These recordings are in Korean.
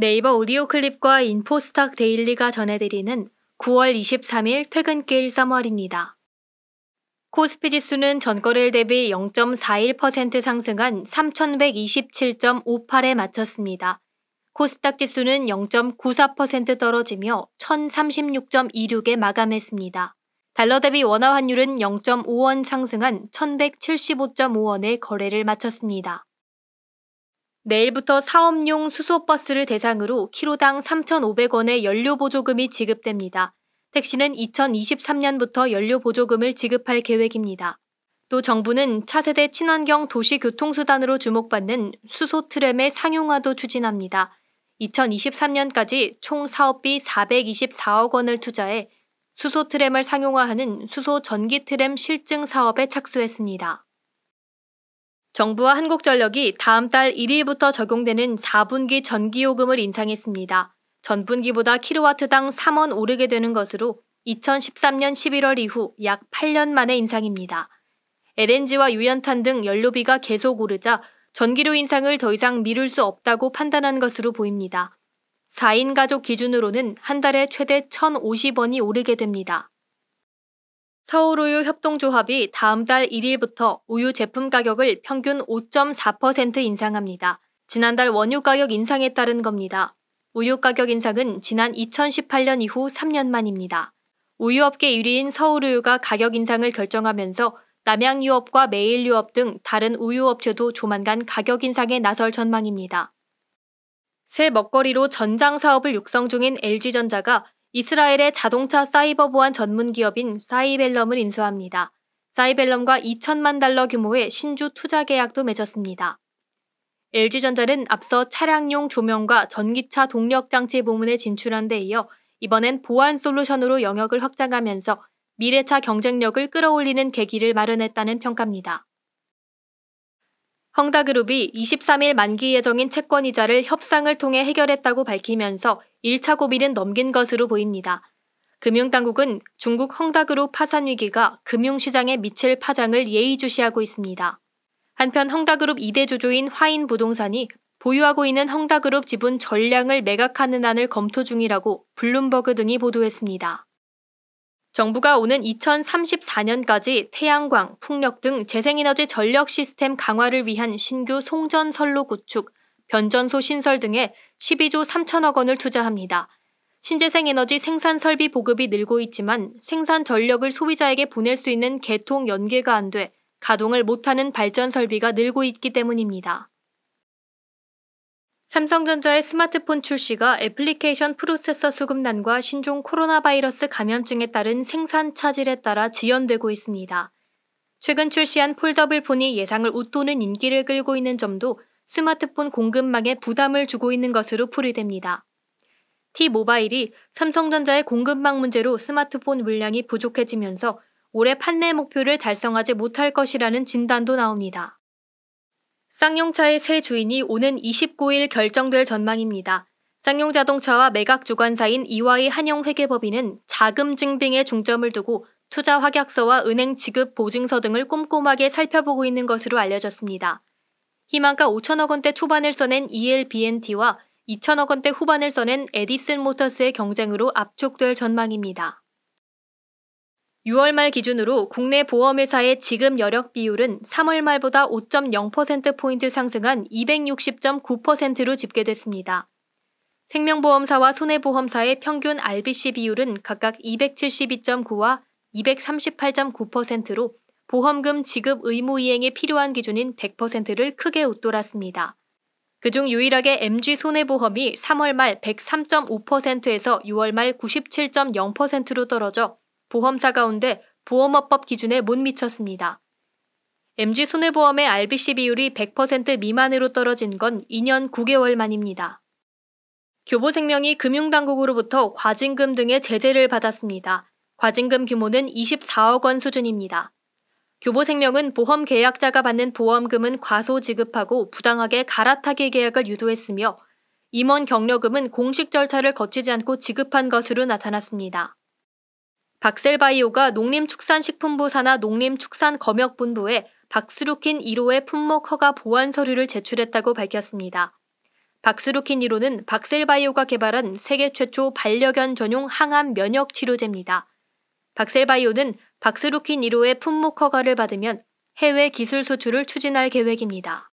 네이버 오디오 클립과 인포스탁 데일리가 전해드리는 9월 23일 퇴근길 3월입니다. 코스피 지수는 전거래일 대비 0.41% 상승한 3,127.58에 마쳤습니다. 코스닥 지수는 0.94% 떨어지며 1,036.26에 마감했습니다. 달러 대비 원화 환율은 0.5원 상승한 1,175.5원에 거래를 마쳤습니다. 내일부터 사업용 수소버스를 대상으로 키로당 3,500원의 연료 보조금이 지급됩니다. 택시는 2023년부터 연료 보조금을 지급할 계획입니다. 또 정부는 차세대 친환경 도시 교통수단으로 주목받는 수소 트램의 상용화도 추진합니다. 2023년까지 총 사업비 424억 원을 투자해 수소 트램을 상용화하는 수소 전기 트램 실증 사업에 착수했습니다. 정부와 한국전력이 다음 달 1일부터 적용되는 4분기 전기요금을 인상했습니다. 전분기보다 키로와트당 3원 오르게 되는 것으로 2013년 11월 이후 약 8년 만의 인상입니다. LNG와 유연탄 등 연료비가 계속 오르자 전기료 인상을 더 이상 미룰 수 없다고 판단한 것으로 보입니다. 4인 가족 기준으로는 한 달에 최대 1,050원이 오르게 됩니다. 서울우유 협동조합이 다음 달 1일부터 우유 제품 가격을 평균 5.4% 인상합니다. 지난달 원유 가격 인상에 따른 겁니다. 우유 가격 인상은 지난 2018년 이후 3년 만입니다. 우유업계 1위인 서울우유가 가격 인상을 결정하면서 남양유업과 매일유업 등 다른 우유업체도 조만간 가격 인상에 나설 전망입니다. 새 먹거리로 전장 사업을 육성 중인 LG전자가 이스라엘의 자동차 사이버 보안 전문 기업인 사이벨럼을 인수합니다. 사이벨럼과 2천만 달러 규모의 신주 투자 계약도 맺었습니다. LG전자는 앞서 차량용 조명과 전기차 동력장치 부문에 진출한 데 이어 이번엔 보안 솔루션으로 영역을 확장하면서 미래차 경쟁력을 끌어올리는 계기를 마련했다는 평가입니다. 헝다그룹이 23일 만기 예정인 채권 이자를 협상을 통해 해결했다고 밝히면서 1차 고비는 넘긴 것으로 보입니다. 금융당국은 중국 헝다그룹 파산 위기가 금융시장에 미칠 파장을 예의주시하고 있습니다. 한편 헝다그룹 2대 주조인 화인 부동산이 보유하고 있는 헝다그룹 지분 전량을 매각하는 안을 검토 중이라고 블룸버그 등이 보도했습니다. 정부가 오는 2034년까지 태양광, 풍력 등 재생에너지 전력 시스템 강화를 위한 신규 송전선로 구축, 변전소 신설 등에 12조 3천억 원을 투자합니다. 신재생에너지 생산 설비 보급이 늘고 있지만 생산 전력을 소비자에게 보낼 수 있는 개통 연계가 안 돼 가동을 못하는 발전 설비가 늘고 있기 때문입니다. 삼성전자의 스마트폰 출시가 애플리케이션 프로세서 수급난과 신종 코로나 바이러스 감염증에 따른 생산 차질에 따라 지연되고 있습니다. 최근 출시한 폴더블 폰이 예상을 웃도는 인기를 끌고 있는 점도 스마트폰 공급망에 부담을 주고 있는 것으로 풀이됩니다. T-모바일이 삼성전자의 공급망 문제로 스마트폰 물량이 부족해지면서 올해 판매 목표를 달성하지 못할 것이라는 진단도 나옵니다. 쌍용차의 새 주인이 오는 29일 결정될 전망입니다. 쌍용자동차와 매각 주관사인 이화희 한영회계법인은 자금 증빙에 중점을 두고 투자 확약서와 은행 지급 보증서 등을 꼼꼼하게 살펴보고 있는 것으로 알려졌습니다. 희망가 5천억 원대 초반을 써낸 ELBNT와 2천억 원대 후반을 써낸 에디슨 모터스의 경쟁으로 압축될 전망입니다. 6월 말 기준으로 국내 보험회사의 지급 여력 비율은 3월 말보다 5.0%포인트 상승한 260.9%로 집계됐습니다. 생명보험사와 손해보험사의 평균 RBC 비율은 각각 272.9와 238.9%로 보험금 지급 의무 이행에 필요한 기준인 100%를 크게 웃돌았습니다. 그중 유일하게 MG 손해보험이 3월 말 103.5%에서 6월 말 97.0%로 떨어져 보험사 가운데 보험업법 기준에 못 미쳤습니다. MG 손해보험의 RBC 비율이 100% 미만으로 떨어진 건 2년 9개월 만입니다. 교보생명이 금융당국으로부터 과징금 등의 제재를 받았습니다. 과징금 규모는 24억 원 수준입니다. 교보생명은 보험 계약자가 받는 보험금은 과소 지급하고 부당하게 갈아타기 계약을 유도했으며 임원 격려금은 공식 절차를 거치지 않고 지급한 것으로 나타났습니다. 박셀바이오가 농림축산식품부 산하 농림축산검역본부에 박스루킨 1호의 품목 허가 보완 서류를 제출했다고 밝혔습니다. 박스루킨 1호는 박셀바이오가 개발한 세계 최초 반려견 전용 항암 면역 치료제입니다. 박셀바이오는 박스루킨 1호의 품목 허가를 받으면 해외 기술 수출을 추진할 계획입니다.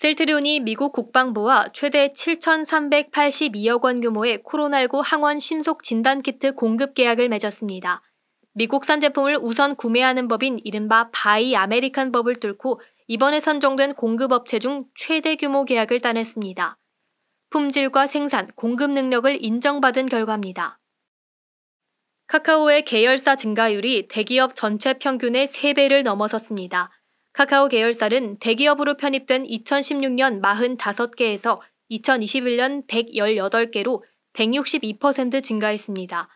셀트리온이 미국 국방부와 최대 7,382억 원 규모의 코로나19 항원 신속 진단 키트 공급 계약을 맺었습니다. 미국산 제품을 우선 구매하는 법인 이른바 바이 아메리칸 법을 뚫고 이번에 선정된 공급업체 중 최대 규모 계약을 따냈습니다. 품질과 생산, 공급 능력을 인정받은 결과입니다. 카카오의 계열사 증가율이 대기업 전체 평균의 3배를 넘어섰습니다. 카카오 계열사는 대기업으로 편입된 2016년 45개에서 2021년 118개로 162% 증가했습니다.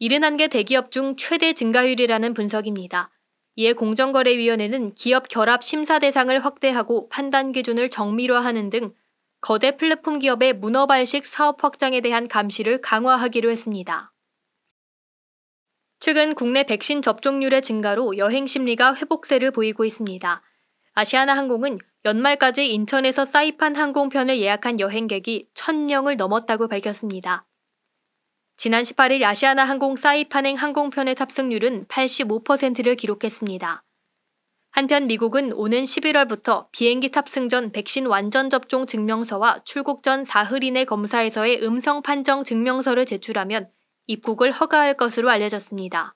71개 대기업 중 최대 증가율이라는 분석입니다. 이에 공정거래위원회는 기업 결합 심사 대상을 확대하고 판단 기준을 정밀화하는 등 거대 플랫폼 기업의 문어 발식 사업 확장에 대한 감시를 강화하기로 했습니다. 최근 국내 백신 접종률의 증가로 여행 심리가 회복세를 보이고 있습니다. 아시아나 항공은 연말까지 인천에서 사이판 항공편을 예약한 여행객이 1000명을 넘었다고 밝혔습니다. 지난 18일 아시아나 항공 사이판행 항공편의 탑승률은 85%를 기록했습니다. 한편 미국은 오는 11월부터 비행기 탑승 전 백신 완전 접종 증명서와 출국 전 사흘 이내 검사에서의 음성 판정 증명서를 제출하면 입국을 허가할 것으로 알려졌습니다.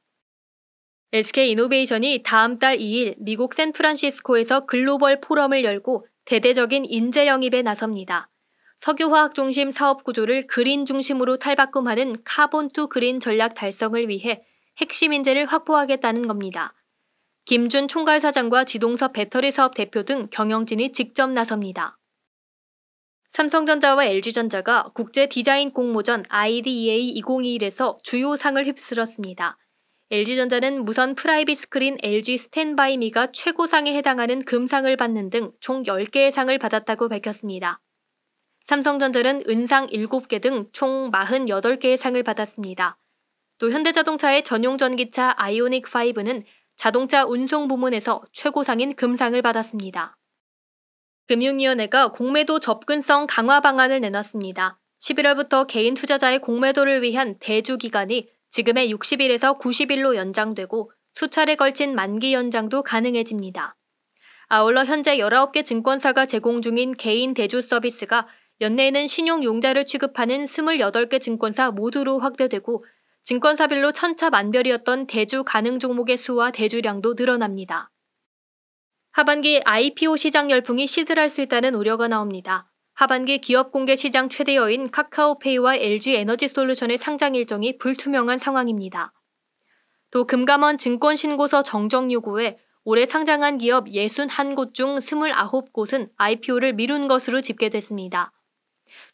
SK 이노베이션이 다음 달 2일 미국 샌프란시스코에서 글로벌 포럼을 열고 대대적인 인재 영입에 나섭니다. 석유화학 중심 사업 구조를 그린 중심으로 탈바꿈하는 카본 투 그린 전략 달성을 위해 핵심 인재를 확보하겠다는 겁니다. 김준 총괄 사장과 지동섭 배터리 사업 대표 등 경영진이 직접 나섭니다. 삼성전자와 LG전자가 국제 디자인 공모전 IDEA 2021에서 주요 상을 휩쓸었습니다. LG전자는 무선 프라이빗 스크린 LG 스탠바이미가 최고상에 해당하는 금상을 받는 등 총 10개의 상을 받았다고 밝혔습니다. 삼성전자는 은상 7개 등 총 48개의 상을 받았습니다. 또 현대자동차의 전용 전기차 아이오닉 5는 자동차 운송 부문에서 최고상인 금상을 받았습니다. 금융위원회가 공매도 접근성 강화 방안을 내놨습니다. 11월부터 개인 투자자의 공매도를 위한 대주 기간이 지금의 60일에서 90일로 연장되고 수차례 걸친 만기 연장도 가능해집니다. 아울러 현재 19개 증권사가 제공 중인 개인 대주 서비스가 연내에는 신용용자를 취급하는 28개 증권사 모두로 확대되고 증권사별로 천차만별이었던 대주 가능 종목의 수와 대주량도 늘어납니다. 하반기 IPO 시장 열풍이 시들할 수 있다는 우려가 나옵니다. 하반기 기업 공개 시장 최대여인 카카오페이와 LG 에너지 솔루션의 상장 일정이 불투명한 상황입니다. 또 금감원 증권신고서 정정 요구에 올해 상장한 기업 61곳 중 29곳은 IPO를 미룬 것으로 집계됐습니다.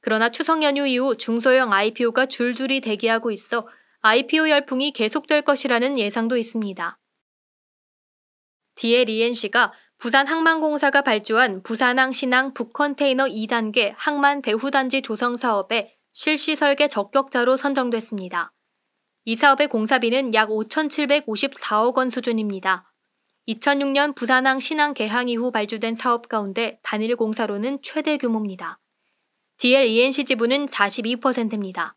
그러나 추석 연휴 이후 중소형 IPO가 줄줄이 대기하고 있어 IPO 열풍이 계속될 것이라는 예상도 있습니다. DLENC가 부산항만공사가 발주한 부산항 신항 북컨테이너 2단계 항만 배후단지 조성 사업에 실시 설계 적격자로 선정됐습니다. 이 사업의 공사비는 약 5,754억 원 수준입니다. 2006년 부산항 신항 개항 이후 발주된 사업 가운데 단일 공사로는 최대 규모입니다. DLENC 지분은 42%입니다.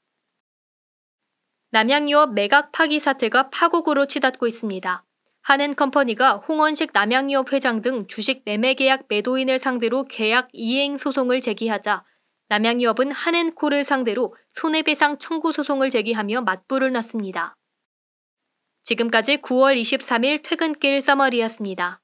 남양유업 매각 파기 사태가 파국으로 치닫고 있습니다. 한앤컴퍼니가 홍원식 남양유업 회장 등 주식 매매 계약 매도인을 상대로 계약 이행 소송을 제기하자 남양유업은 한앤콜을 상대로 손해배상 청구 소송을 제기하며 맞불을 놨습니다. 지금까지 9월 23일 퇴근길 서머리였습니다.